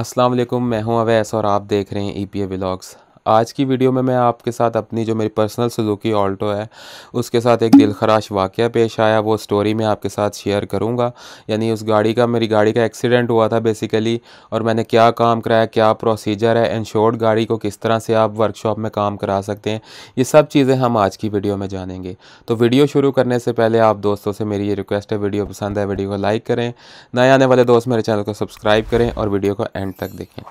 अस्सलाम वालेकुम मैं हूं अवैस और आप देख रहे हैं ई पी ए ब्लॉग्स आज की वीडियो में मैं आपके साथ अपनी जो मेरी पर्सनल सुजुकी ऑल्टो है उसके साथ एक दिलखराश वाक़ पेश आया वो स्टोरी मैं आपके साथ शेयर करूँगा यानी उस गाड़ी का मेरी गाड़ी का एक्सीडेंट हुआ था बेसिकली और मैंने क्या काम कराया क्या प्रोसीजर है इंश्योर्ड गाड़ी को किस तरह से आप वर्कशॉप में काम करा सकते हैं ये सब चीज़ें हम आज की वीडियो में जानेंगे तो वीडियो शुरू करने से पहले आप दोस्तों से मेरी ये रिक्वेस्ट है वीडियो पसंद है वीडियो को लाइक करें नए आने वाले दोस्त मेरे चैनल को सब्सक्राइब करें और वीडियो को एंड तक देखें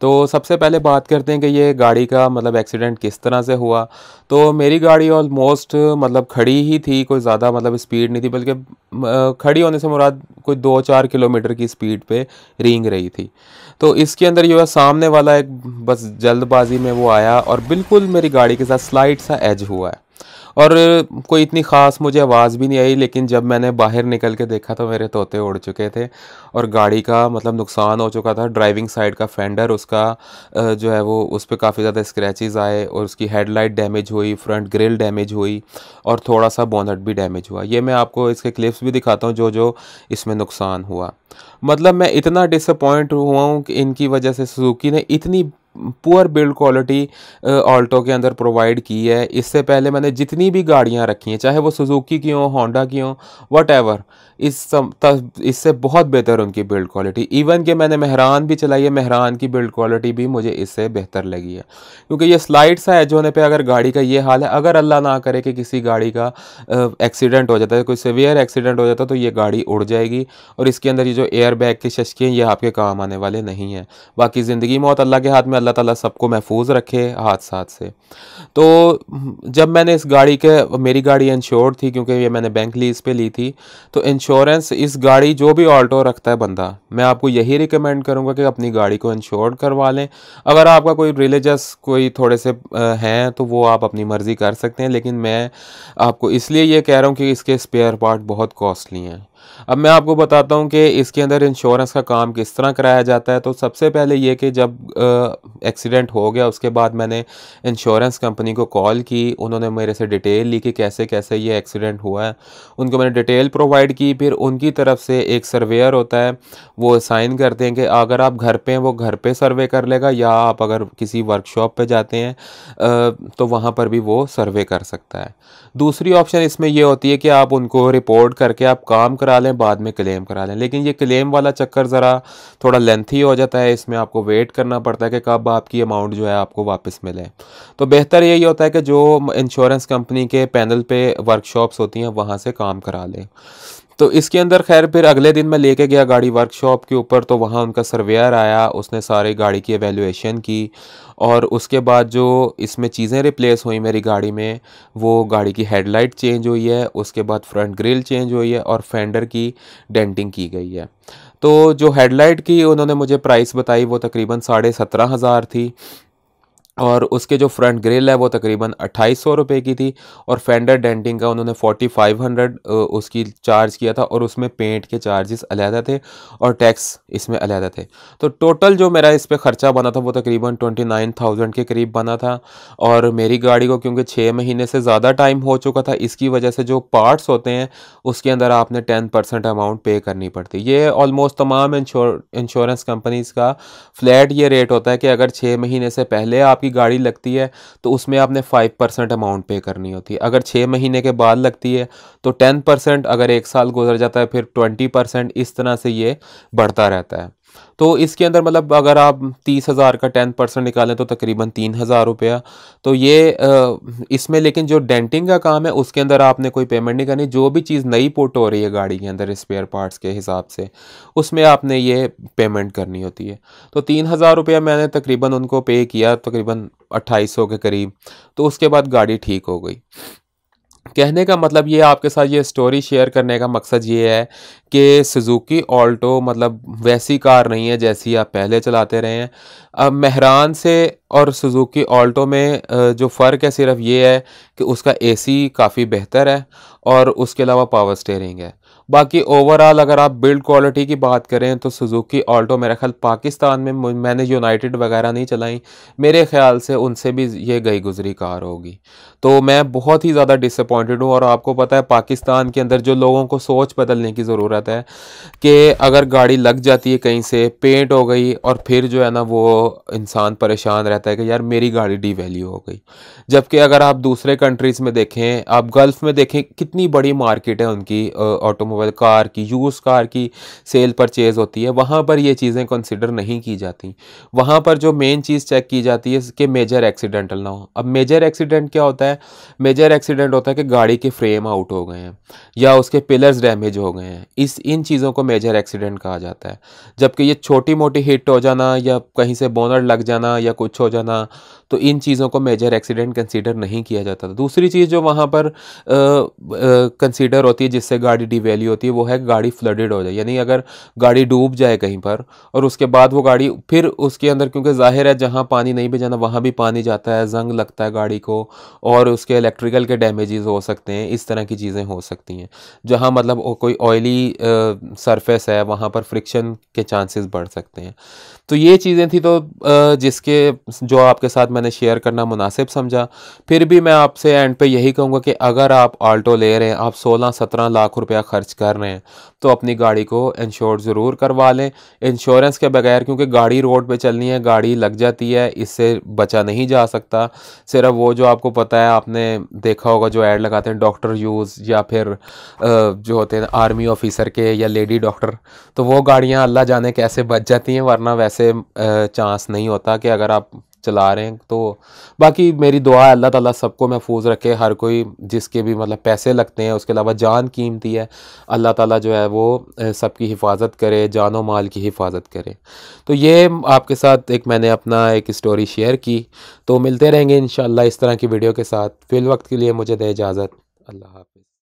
तो सबसे पहले बात करते हैं कि ये गाड़ी का मतलब एक्सीडेंट किस तरह से हुआ तो मेरी गाड़ी ऑलमोस्ट मतलब खड़ी ही थी कोई ज़्यादा मतलब स्पीड नहीं थी बल्कि खड़ी होने से मुराद कोई दो चार किलोमीटर की स्पीड पे रिंग रही थी तो इसके अंदर जो है सामने वाला एक बस जल्दबाजी में वो आया और बिल्कुल मेरी गाड़ी के साथ स्लाइड सा एज हुआ है और कोई इतनी ख़ास मुझे आवाज़ भी नहीं आई लेकिन जब मैंने बाहर निकल के देखा तो मेरे तोते उड़ चुके थे और गाड़ी का मतलब नुकसान हो चुका था ड्राइविंग साइड का फेंडर उसका जो है वो उस पर काफ़ी ज़्यादा स्क्रैचेज आए और उसकी हेडलाइट डैमेज हुई फ्रंट ग्रिल डैमेज हुई और थोड़ा सा बोनट भी डैमेज हुआ ये मैं आपको इसके क्लिप्स भी दिखाता हूँ जो जो इसमें नुकसान हुआ मतलब मैं इतना डिसअपॉइंट हुआ हूँ कि इनकी वजह से सुजुकी ने इतनी पुअर बिल्ड क्वालिटी ऑल्टो के अंदर प्रोवाइड की है इससे पहले मैंने जितनी भी गाड़ियाँ रखी हैं चाहे वो सुजुकी की हों होंडा की हों वट एवर इस सम इससे बहुत बेहतर उनकी बिल्ड क्वालिटी इवन कि मैंने महरान भी चलाई है महरान की बिल्ड क्वालिटी भी मुझे इससे बेहतर लगी है क्योंकि ये स्लाइड सा एज होने पर अगर गाड़ी का ये हाल है अगर अल्लाह ना करे कि किसी गाड़ी का एक्सीडेंट uh, हो जाता है कोई सिवियर एक्सीडेंट हो जाता है तो ये गाड़ी उड़ जाएगी और इसके अंदर ये जो एयर बैग के शशकें हैं ये आपके काम आने वाले नहीं हैं बाकी ज़िंदगी मौत अल्लाह के हाथ में अल्लाह ताला सबको महफूज रखे हादसा हाथ से तो जब मैंने इस गाड़ी के मेरी गाड़ी इंश्योर थी क्योंकि ये मैंने बैंक लीज पे ली थी तो इंश्योरेंस इस गाड़ी जो भी ऑल्टो रखता है बंदा मैं आपको यही रिकमेंड करूँगा कि अपनी गाड़ी को इंश्योर्ड करवा लें अगर आपका कोई रिलीजस कोई थोड़े से हैं तो वो आप अपनी मर्ज़ी कर सकते हैं लेकिन मैं आपको इसलिए ये कह रहा हूँ कि इसके स्पेयर पार्ट बहुत कॉस्टली हैं अब मैं आपको बताता हूँ कि इसके अंदर इंश्योरेंस का काम किस तरह कराया जाता है तो सबसे पहले ये कि जब एक्सीडेंट हो गया उसके बाद मैंने इंश्योरेंस कंपनी को कॉल की उन्होंने मेरे से डिटेल ली कि कैसे कैसे ये एक्सीडेंट हुआ है उनको मैंने डिटेल प्रोवाइड की फिर उनकी तरफ से एक सर्वेयर होता है वो साइन करते हैं कि अगर आप घर पर हैं वो घर पर सर्वे कर लेगा या आप अगर किसी वर्कशॉप पर जाते हैं तो वहाँ पर भी वो सर्वे कर सकता है दूसरी ऑप्शन इसमें यह होती है कि आप उनको रिपोर्ट करके आप काम करा करा लें बाद में क्लेम करा लें लेकिन ये क्लेम वाला चक्कर ज़रा थोड़ा लेंथी हो जाता है इसमें आपको वेट करना पड़ता है कि कब आपकी अमाउंट जो है आपको वापस मिले तो बेहतर यही होता है कि जो इंश्योरेंस कंपनी के पैनल पे वर्कशॉप्स होती हैं वहाँ से काम करा लें तो इसके अंदर खैर फिर अगले दिन मैं लेके गया गाड़ी वर्कशॉप के ऊपर तो वहाँ उनका सर्वेयर आया उसने सारी गाड़ी की एवेल्यूशन की और उसके बाद जो इसमें चीज़ें रिप्लेस हुई मेरी गाड़ी में वो गाड़ी की हेडलाइट चेंज हुई है उसके बाद फ्रंट ग्रिल चेंज हुई है और फेंडर की डेंटिंग की गई है तो जो हेडलाइट की उन्होंने मुझे प्राइस बताई वो तकरीबन साढ़े सत्रह हज़ार थी और उसके जो फ्रंट ग्रिल है वो तकरीबन अट्ठाईस सौ रुपये की थी और फेंडर डेंटिंग का उन्होंने फोर्टी फाइव हंड्रेड उसकी चार्ज किया था और उसमें पेंट के चार्जेस अलहदा थे और टैक्स इसमें अलहदा थे तो टोटल जो मेरा इस पर ख़र्चा बना था वो तकरीबन ट्वेंटी नाइन थाउजेंड के करीब बना था और मेरी गाड़ी को क्योंकि छः महीने से ज़्यादा टाइम हो चुका था इसकी वजह से जो पार्ट्स होते हैं उसके अंदर आपने टेन परसेंट अमाउंट पे करनी पड़ती ये ऑलमोस्ट तमाम इंश्योरेंस कंपनीज़ का फ्लैट ये रेट होता है कि अगर छः महीने से पहले आप आपकी गाड़ी लगती है तो उसमें आपने फ़ाइव परसेंट अमाउंट पे करनी होती है अगर छः महीने के बाद लगती है तो टेन परसेंट अगर एक साल गुजर जाता है फिर ट्वेंटी परसेंट इस तरह से ये बढ़ता रहता है तो इसके अंदर मतलब अगर आप तीस हज़ार का टेन परसेंट निकालें तो तकरीबन तीन हज़ार रुपया तो ये इसमें लेकिन जो डेंटिंग का काम है उसके अंदर आपने कोई पेमेंट नहीं करनी जो भी चीज़ नई पोट हो रही है गाड़ी के अंदर स्पेयर पार्ट्स के हिसाब से उसमें आपने ये पेमेंट करनी होती है तो तीन हज़ार रुपया मैंने तकरीबन उनको पे किया तकरीबन अट्ठाईस सौ के करीब तो उसके बाद गाड़ी ठीक हो गई कहने का मतलब ये आपके साथ ये स्टोरी शेयर करने का मकसद ये है कि सुजुकी ऑल्टो मतलब वैसी कार नहीं है जैसी आप पहले चलाते रहे हैं अब महरान से और सुजुकी ऑल्टो में जो फ़र्क है सिर्फ ये है कि उसका एसी काफ़ी बेहतर है और उसके अलावा पावर स्टेयरिंग है बाकी ओवरऑल अगर आप बिल्ड क्वालिटी की बात करें तो सुजुकी ऑल्टो मेरा ख्याल पाकिस्तान में मैंने यूनाइटेड वगैरह नहीं चलाई मेरे ख्याल से उनसे भी ये गई गुजरी कार होगी तो मैं बहुत ही ज़्यादा डिसअपॉइंटेड हूँ और आपको पता है पाकिस्तान के अंदर जो लोगों को सोच बदलने की ज़रूरत है कि अगर गाड़ी लग जाती है कहीं से पेंट हो गई और फिर जो है ना वो इंसान परेशान रहता है कि यार मेरी गाड़ी डी वैल्यू हो गई जबकि अगर आप दूसरे कंट्रीज़ में देखें आप गल्फ़ में देखें कितनी बड़ी मार्केट है उनकी ऑटोमोबाइल अवेलेबल कार की यूज़ कार की सेल परचेज़ होती है वहाँ पर ये चीज़ें कंसिडर नहीं की जाती वहाँ पर जो मेन चीज़ चेक की जाती है कि मेजर एक्सीडेंटल ना हो अब मेजर एक्सीडेंट क्या होता है मेजर एक्सीडेंट होता है कि गाड़ी के फ्रेम आउट हो गए हैं या उसके पिलर्स डैमेज हो गए हैं इस इन चीज़ों को मेजर एक्सीडेंट कहा जाता है जबकि ये छोटी मोटी हिट हो जाना या कहीं से बोनर लग जाना या कुछ हो जाना तो इन चीज़ों को मेजर एक्सीडेंट कंसीडर नहीं किया जाता था दूसरी चीज़ जो वहाँ पर कंसीडर होती है जिससे गाड़ी डिवेल्यू होती है वो है गाड़ी फ्लडेड हो जाए यानी अगर गाड़ी डूब जाए कहीं पर और उसके बाद वो गाड़ी फिर उसके अंदर क्योंकि जाहिर है जहाँ पानी नहीं भी जाना वहाँ भी पानी जाता है जंग लगता है गाड़ी को और उसके इलेक्ट्रिकल के डैमेज़ हो सकते हैं इस तरह की चीज़ें हो सकती हैं जहाँ मतलब कोई ऑयली सरफेस है वहाँ पर फ्रिक्शन के चांसेस बढ़ सकते हैं तो ये चीज़ें थी तो जिसके जो आपके साथ मैं मैंने शेयर करना मुनासिब समझा फिर भी मैं आपसे एंड पे यही कहूँगा कि अगर आप आल्टो ले रहे हैं आप 16-17 लाख रुपया खर्च कर रहे हैं तो अपनी गाड़ी को इंश्योर ज़रूर करवा लें इंश्योरेंस के बगैर क्योंकि गाड़ी रोड पर चलनी है गाड़ी लग जाती है इससे बचा नहीं जा सकता सिर्फ वो जो आपको पता है आपने देखा होगा जो ऐड लगाते हैं डॉक्टर यूज़ या फिर जो होते हैं आर्मी ऑफिसर के या लेडी डॉक्टर तो वो गाड़ियाँ अल्लाह जाने कैसे बच जाती हैं वरना वैसे चांस नहीं होता कि अगर आप चला रहे हैं तो बाकी मेरी दुआ है अल्लाह ताला सबको महफूज रखे हर कोई जिसके भी मतलब पैसे लगते हैं उसके अलावा जान कीमती है अल्लाह ताला जो है वो सबकी हिफाजत करे जानो माल की हिफाजत करे तो ये आपके साथ एक मैंने अपना एक स्टोरी शेयर की तो मिलते रहेंगे इन इस तरह की वीडियो के साथ फिल वक्त के लिए मुझे दें इजाज़त अल्लाह हाफिज़